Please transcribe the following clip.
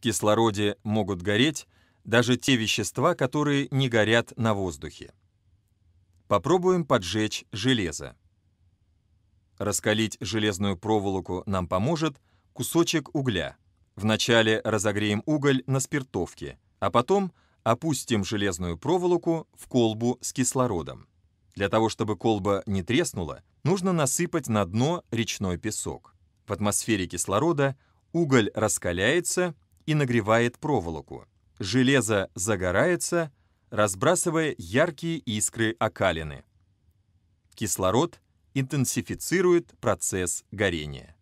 в кислороде могут гореть даже те вещества, которые не горят на воздухе. Попробуем поджечь железо. Раскалить железную проволоку нам поможет кусочек угля. Вначале разогреем уголь на спиртовке, а потом опустим железную проволоку в колбу с кислородом. Для того, чтобы колба не треснула, нужно насыпать на дно речной песок. В атмосфере кислорода уголь раскаляется и нагревает проволоку. Железо загорается, разбрасывая яркие искры окалины. Кислород интенсифицирует процесс горения.